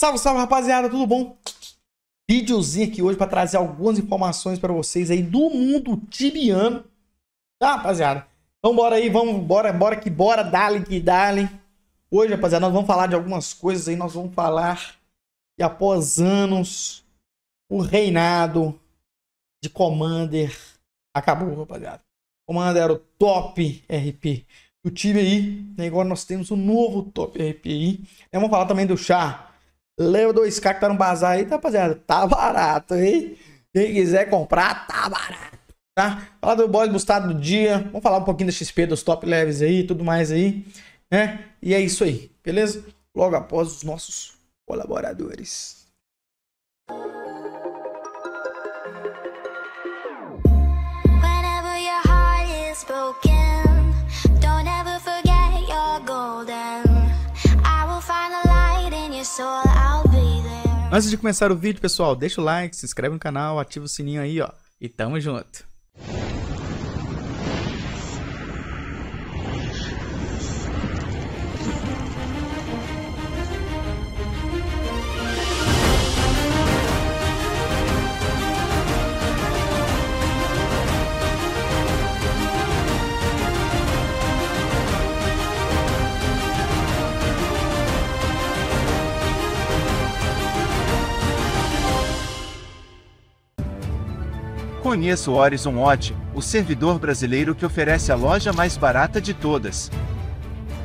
Salve, salve rapaziada, tudo bom? Videozinho aqui hoje para trazer algumas informações para vocês aí do mundo tibiano, tá rapaziada? Então bora aí, vamos, bora, bora que bora, dale que dale. Hoje rapaziada, nós vamos falar de algumas coisas aí, nós vamos falar que após anos, o reinado de Commander acabou, rapaziada. Commander era o top RP do time aí, né? agora nós temos o um novo top RP aí. Né, vamos falar também do Char Leva 2K que tá no bazar aí, tá, rapaziada? Tá barato, hein? Quem quiser comprar, tá barato, tá? Fala do boys gostado do dia. Vamos falar um pouquinho da XP, dos top levels aí, tudo mais aí, né? E é isso aí, beleza? Logo após os nossos colaboradores. don't ever forget golden. I will find a light in your soul. Antes de começar o vídeo, pessoal, deixa o like, se inscreve no canal, ativa o sininho aí, ó. E tamo junto! Conheça o Horizon Watch, o servidor brasileiro que oferece a loja mais barata de todas.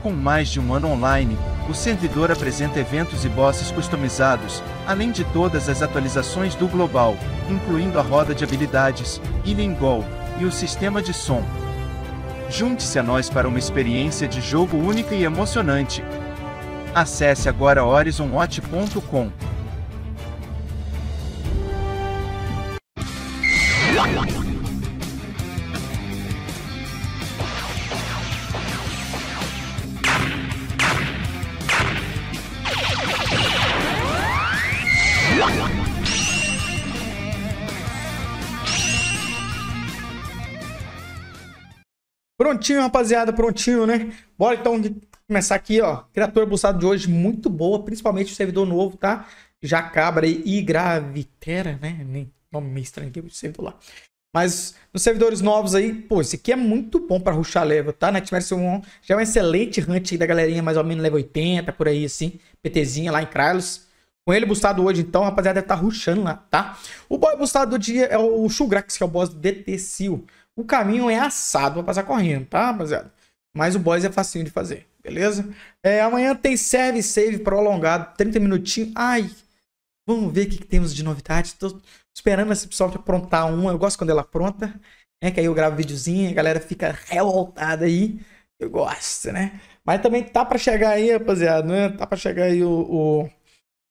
Com mais de um ano online, o servidor apresenta eventos e bosses customizados, além de todas as atualizações do global, incluindo a roda de habilidades, ilha em gol e o sistema de som. Junte-se a nós para uma experiência de jogo única e emocionante. Acesse agora horizonwatch.com. Prontinho, rapaziada, prontinho, né? Bora então começar aqui, ó. Criatura buçado de hoje, muito boa, principalmente o servidor novo, tá? Jacabra e Gravitera, né? Nem nome meio estranho aqui, servidor lá. Mas nos servidores novos aí, pô, esse aqui é muito bom para ruxar level, tá? Nightmare um já é um excelente hunt aí da galerinha, mais ou menos level 80, por aí assim, PTzinha lá em Kralos. Com ele bustado hoje, então, rapaziada, deve tá ruxando lá, tá? O boy bustado do dia é o Shugrax, que é o boss do DT O caminho é assado pra passar correndo, tá, rapaziada? Mas o boss é facinho de fazer, beleza? É, amanhã tem serve save prolongado, 30 minutinhos. Ai, vamos ver o que, que temos de novidade. Tô esperando esse para aprontar uma. Eu gosto quando ela apronta, né? Que aí eu gravo videozinho a galera fica revoltada aí. Eu gosto, né? Mas também tá pra chegar aí, rapaziada, né? Tá pra chegar aí o... o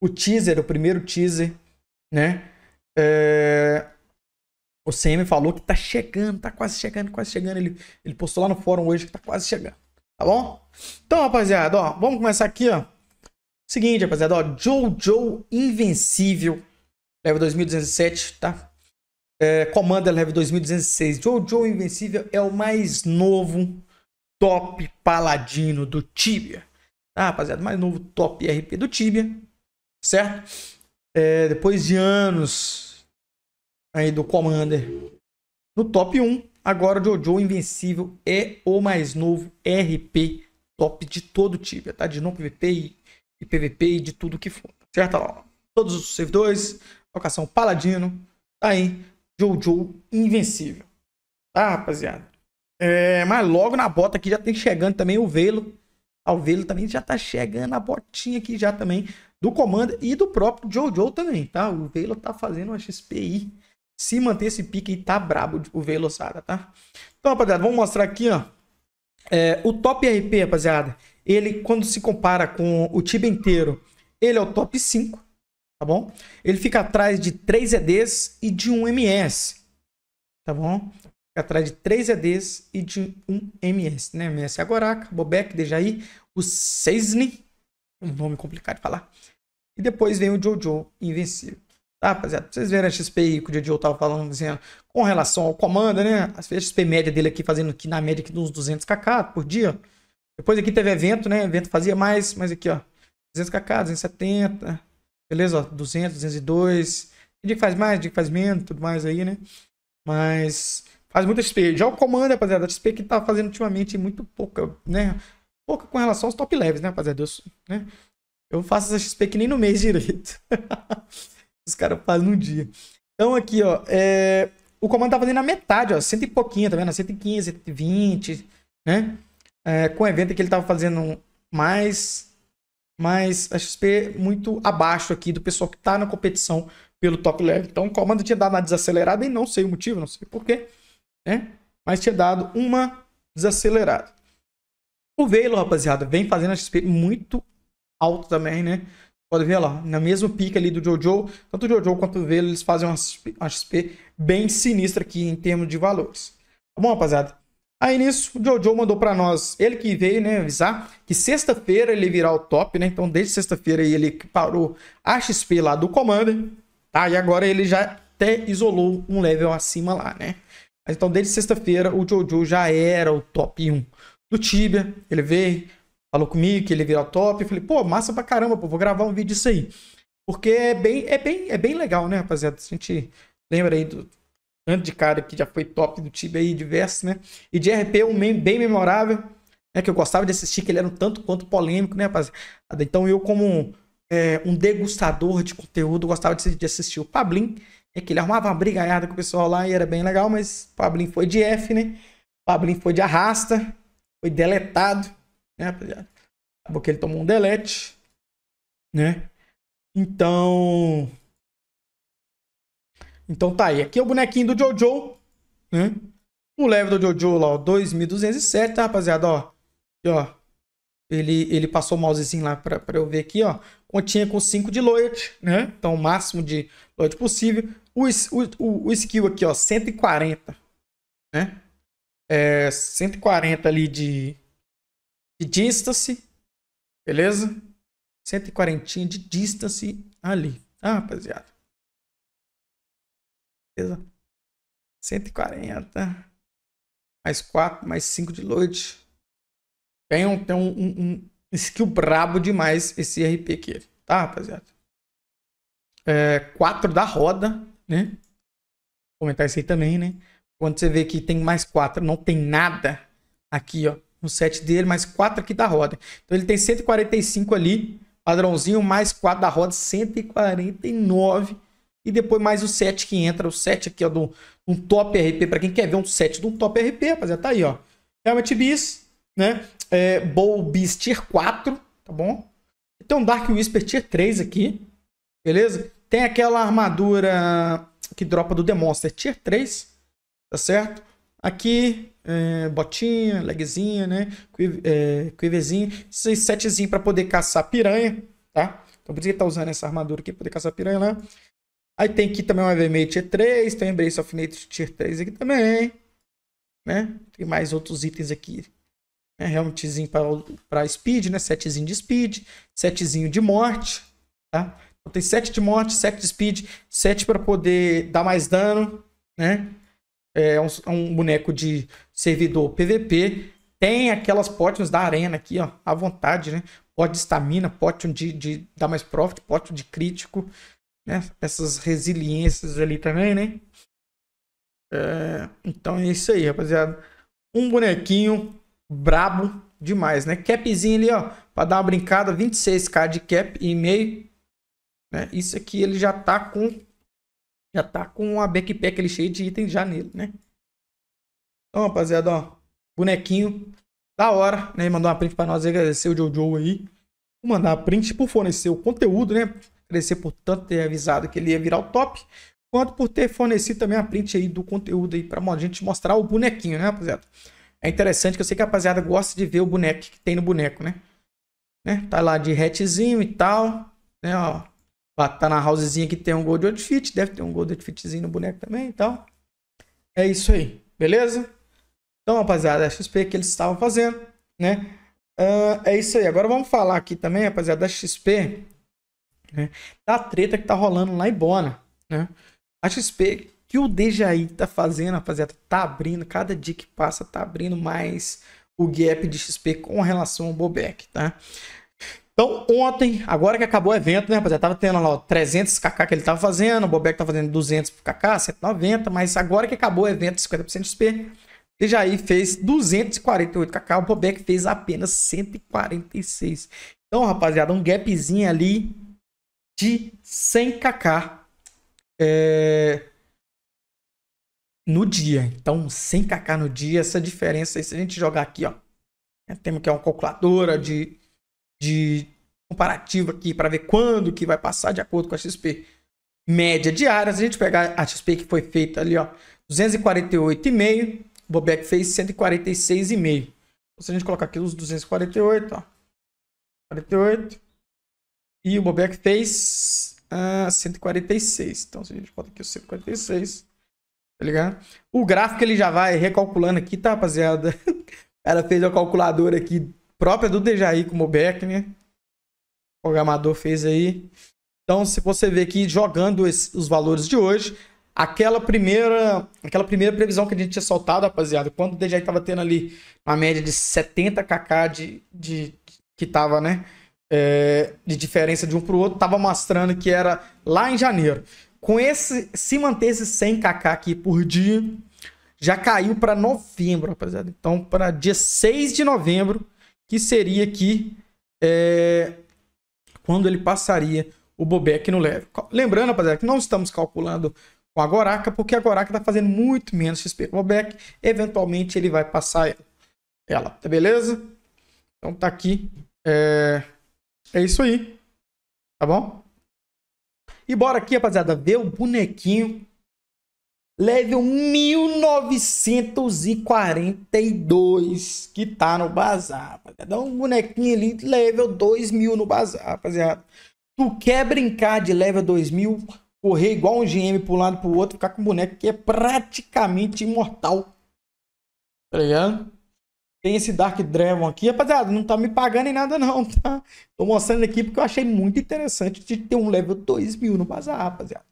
o teaser, o primeiro teaser, né? É... O CM falou que tá chegando, tá quase chegando, quase chegando. Ele, ele postou lá no fórum hoje que tá quase chegando. Tá bom? Então, rapaziada, ó, vamos começar aqui, ó. Seguinte, rapaziada, ó, Jojo Invencível, level 2017, tá? É, Commander level 2206. Jojo Invencível é o mais novo top paladino do Tibia. Tá, rapaziada? Mais novo top RP do Tibia certo? É, depois de anos aí do Commander no top 1, agora o Jojo Invencível é o mais novo RP top de todo tipo, tá? De não PVP e, e PVP e de tudo que for, certo? Ó, todos os servidores, locação Paladino, tá aí, Jojo Invencível, tá, rapaziada? É, mas logo na bota aqui já tem chegando também o Velo. ao ah, o Velo também já tá chegando, a botinha aqui já também do comando e do próprio Jojo também, tá? O Velo tá fazendo uma XPI. Se manter esse pique aí, tá brabo o Velo Sada, tá? Então, rapaziada, vamos mostrar aqui, ó. É, o top RP, rapaziada, ele quando se compara com o time inteiro, ele é o top 5, tá bom? Ele fica atrás de 3 EDs e de 1 MS, tá bom? Fica atrás de 3 EDs e de 1 MS, né? MS agoraca, Bobek, Dejaí, o Seisni, um nome complicado de falar. E depois vem o Jojo invencível. Tá, rapaziada? vocês verem a XP aí que o Jojo tava falando, dizendo, com relação ao comando, né? A XP média dele aqui fazendo aqui na média aqui uns 200kk por dia. Depois aqui teve evento, né? evento fazia mais, mas aqui, ó. 200kk, 270. Beleza, ó. 200, 202. Dia que faz mais, dia que faz menos, tudo mais aí, né? Mas faz muita XP. Já o comando, rapaziada, a XP que tá fazendo ultimamente muito pouca, né? Pouca com relação aos top levels, né, rapaziada? Eu, né? Eu faço essa XP que nem no mês direito. Os caras fazem no dia. Então aqui, ó, é... o comando tá fazendo a metade, ó, cento e pouquinho, tá vendo? 115, 120, né? É, com o evento que ele tava fazendo mais, mais a XP muito abaixo aqui do pessoal que tá na competição pelo top level. Então o comando tinha dado uma desacelerada e não sei o motivo, não sei porquê, né? Mas tinha dado uma desacelerada. O Veilo, rapaziada, vem fazendo a XP muito alto também, né? Pode ver lá, na mesma pica ali do Jojo, tanto o Jojo quanto o Velo, eles fazem uma XP bem sinistra aqui em termos de valores. Tá bom, rapaziada? Aí nisso, o Jojo mandou para nós, ele que veio, né, avisar que sexta-feira ele virá o top, né? Então, desde sexta-feira ele parou a XP lá do Commander, tá? E agora ele já até isolou um level acima lá, né? então, desde sexta-feira o Jojo já era o top 1 do Tibia, ele veio, falou comigo que ele virou top. Eu falei, pô, massa pra caramba, pô, vou gravar um vídeo disso aí. Porque é bem, é bem, é bem legal, né, rapaziada? A gente lembra aí do tanto de cara que já foi top do time aí, diverso, né? E de RP, um meme bem memorável, né? Que eu gostava de assistir, que ele era um tanto quanto polêmico, né, rapaziada? Então eu, como é, um degustador de conteúdo, gostava de, assistir o Pablin, é que ele arrumava uma brigaiada com o pessoal lá e era bem legal, mas o Pablin foi de F, né? O Pablin foi de arrasta, foi deletado né, rapaziada? Acabou que ele tomou um delete, né? Então... Então tá aí. Aqui é o bonequinho do Jojo, né? O level do Jojo lá, ó, 2207, tá, rapaziada? Ó, aqui, ó. Ele, ele passou o mousezinho lá pra, pra eu ver aqui, ó. Continha com 5 de loyalty, né? Então, o máximo de loyalty possível. O, o, o skill aqui, ó, 140, né? É, 140 ali de, de distance, beleza? 140 de distance ali, ah, rapaziada? Beleza? 140, mais 4, mais 5 de load. Tem um, tem um, um, skill brabo demais esse RP aqui, tá, rapaziada? É, 4 da roda, né? Vou comentar isso aí também, né? Quando você vê que tem mais 4, não tem nada aqui, ó no set dele, mais 4 aqui da roda. Então ele tem 145 ali, padrãozinho, mais 4 da roda, 149. E depois mais o 7 que entra, o 7 aqui ó, do um top RP, para quem quer ver um set de um top RP, rapaziada, tá aí ó. Helmet Beast, né? É, Bowl Beast Tier 4, tá bom? Tem um Dark Whisper Tier 3 aqui, beleza? Tem aquela armadura que dropa do Demonster Tier 3, tá certo? Aqui é, botinha, legzinha, né? Quive, é, esses setezinho para poder caçar piranha, tá? Então por isso que tá usando essa armadura aqui, para poder caçar piranha lá. Aí tem aqui também uma vermelha Tier 3, tem um Embrace of Nature Tier 3 aqui também, né? Tem mais outros itens aqui. Né? Helmetzinho para Speed, né? Setezinho de Speed, setezinho de Morte, tá? Então tem 7 de Morte, 7 de Speed, 7 para poder dar mais dano, né? é um, um, boneco de servidor PVP. Tem aquelas potions da arena aqui, ó, à vontade, né? Pote de estamina, potion de, de dar mais profit, potion de crítico, né? Essas resiliências ali também, né? É, então é isso aí, rapaziada. Um bonequinho brabo demais, né? Capzinho ali, ó, para dar uma brincada, 26k de cap e meio. Né? Isso aqui ele já tá com já tá com a backpack ali cheia de itens já nele, né? Então, rapaziada, ó. Bonequinho. Da hora, né? Mandou uma print pra nós, agradecer o Jojo aí. Vou mandar a print por fornecer o conteúdo, né? Agradecer por tanto ter avisado que ele ia virar o top. Quanto por ter fornecido também a print aí do conteúdo aí pra gente mostrar o bonequinho, né, rapaziada? É interessante que eu sei que a rapaziada gosta de ver o boneco que tem no boneco, né? né? Tá lá de hatzinho e tal, né? Ó, Pra tá na housezinha que tem um Gold Outfit, Deve ter um Gold Outfitzinho no boneco também e tal. É isso aí, beleza? Então, rapaziada, a XP que eles estavam fazendo, né? Uh, é isso aí. Agora vamos falar aqui também, rapaziada, da XP, né? da treta que tá rolando lá em Bona, né? A XP que o Dejaí tá fazendo, rapaziada, tá abrindo, cada dia que passa tá abrindo mais o gap de XP com relação ao Bobek, tá? Então, ontem, agora que acabou o evento, né, rapaziada? Tava tendo lá ó, 300 kk que ele tava fazendo, o Bobek tá fazendo 200 kk, 190, mas agora que acabou o evento, 50% de SP, Dejaí fez 248 kk, o Bobek fez apenas 146. Então, rapaziada, um gapzinho ali de 100 kk é... no dia. Então, 100 kk no dia, essa diferença aí, se a gente jogar aqui, ó, né, temos que é uma calculadora de de comparativo aqui para ver quando que vai passar de acordo com a XP média diária. Se a gente pegar a XP que foi feita ali, ó, 248,5, o Bobek fez 146,5. Então, se a gente colocar aqui os 248, ó, 48, e o Bobek fez ah, 146. Então, se a gente coloca aqui o 146, tá ligado? O gráfico ele já vai recalculando aqui, tá, rapaziada? ela fez a calculadora aqui própria do Dejaí como Beckner. Né? O programador fez aí. Então, se você ver aqui jogando esse, os valores de hoje, aquela primeira, aquela primeira previsão que a gente tinha soltado, rapaziada, quando o Dejaí estava tendo ali uma média de 70 kk de, de que estava, né, é, de diferença de um para o outro, estava mostrando que era lá em janeiro. Com esse, se manter esse 100 kk aqui por dia, já caiu para novembro, rapaziada. Então, para dia 6 de novembro, que seria aqui é, quando ele passaria o Bobek no leve. Lembrando, rapaziada, que não estamos calculando com a Goraca, porque a Goraca está fazendo muito menos XP que o Bobek. Eventualmente ele vai passar ela. ela tá beleza? Então tá aqui. É, é isso aí. Tá bom? E bora aqui, rapaziada, ver o bonequinho level 1942 que tá no bazar, rapaziada. Dá um bonequinho ali, level 2000 no bazar, rapaziada. Tu quer brincar de level 2000, correr igual um GM pro lado pro outro, ficar com um boneco que é praticamente imortal. Tá ligado? Tem esse Dark Dragon aqui. Rapaziada, não tá me pagando em nada não, tá? Tô mostrando aqui porque eu achei muito interessante de ter um level 2000 no bazar, rapaziada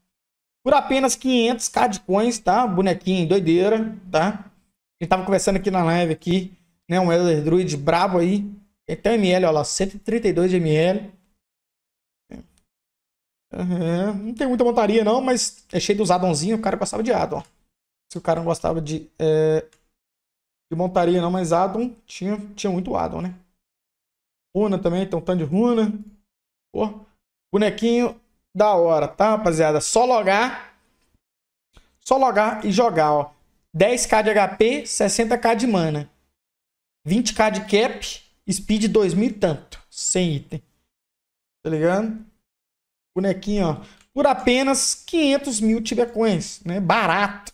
por apenas 500k de coins, tá? Bonequinho doideira, tá? A gente tava conversando aqui na live aqui, né? Um Elder Druid brabo aí. Tem ML, olha lá, 132 de ML. Uhum. Não tem muita montaria não, mas é cheio dos addonzinhos, o cara gostava de addon. Se o cara não gostava de, é, de montaria não, mas addon tinha, tinha muito addon, né? Runa também, tem um tanto de runa. Pô, bonequinho da hora, tá, rapaziada? Só logar. Só logar e jogar, ó. 10k de HP, 60k de mana. 20k de cap, speed 2000 e tanto. Sem item. Tá ligado? Bonequinho, ó. Por apenas 500 mil tiver coins, né? Barato.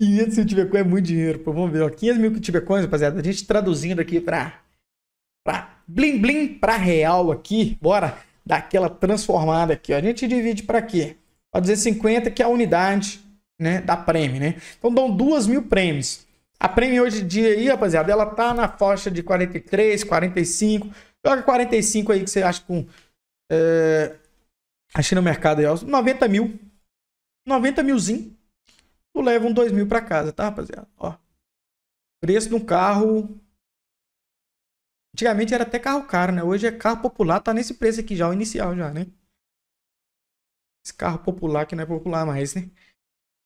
500 mil tibecoins é muito dinheiro, pô. Vamos ver, ó. 500 mil tibecoins, rapaziada. A gente traduzindo aqui pra... Pra blim blim, pra real aqui. Bora daquela aquela transformada aqui. Ó. A gente divide para quê? Para 250, que é a unidade né, da prêmio. Né? Então dão 2 mil prêmios. A prêmio hoje em dia aí, rapaziada, ela tá na faixa de 43, 45. Joga 45 aí que você acha com. É, achei no mercado aí, ó, 90 mil. 90 milzinho. Tu leva um 2 mil para casa, tá, rapaziada? Ó. Preço de um carro Antigamente era até carro caro, né? Hoje é carro popular, tá nesse preço aqui já, o inicial já, né? Esse carro popular que não é popular mais, né?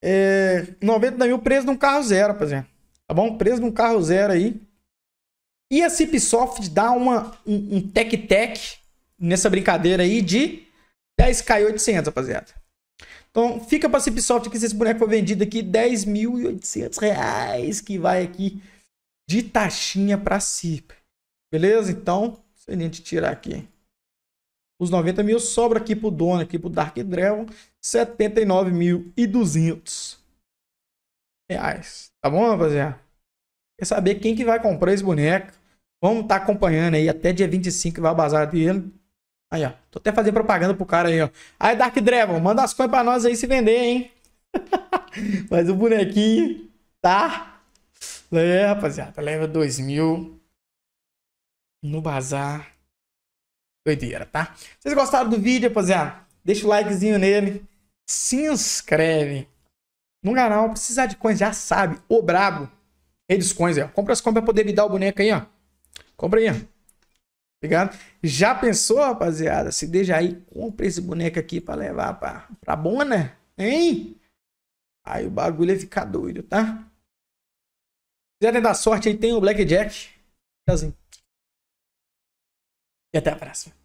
É, 90 mil preso num carro zero, rapaziada. Tá bom? preso num carro zero aí. E a Cipsoft dá uma, um tec-tec um nessa brincadeira aí de 10k 800, rapaziada. Então fica pra Cipsoft que se esse boneco for vendido aqui, 10.800 reais que vai aqui de taxinha pra Cip. Beleza? Então, se a gente tirar aqui os 90 mil, sobra aqui pro dono, aqui pro Dark Dragon, 79.200 reais. Tá bom, rapaziada? Quer saber quem que vai comprar esse boneco? Vamos estar tá acompanhando aí até dia 25 que vai bazar dele. Aí, ó. Tô até fazendo propaganda pro cara aí, ó. Aí, Dark Dragon, manda as coisas pra nós aí se vender, hein? Mas o bonequinho tá... É, rapaziada, leva 2 mil no bazar. Doideira, tá? Vocês gostaram do vídeo, rapaziada? Deixa o likezinho nele. Se inscreve no canal. Precisar de coins, já sabe. O brabo. Redes coins ó. Compra as coins pra poder me dar o boneco aí, ó. Compra aí, ó. Obrigado. Já pensou, rapaziada? Se deixa aí, compra esse boneco aqui pra levar pra, pra Bona, hein? Aí o bagulho ia é ficar doido, tá? Se quiser tentar sorte aí, tem o Blackjack. Tchauzinho até a próxima.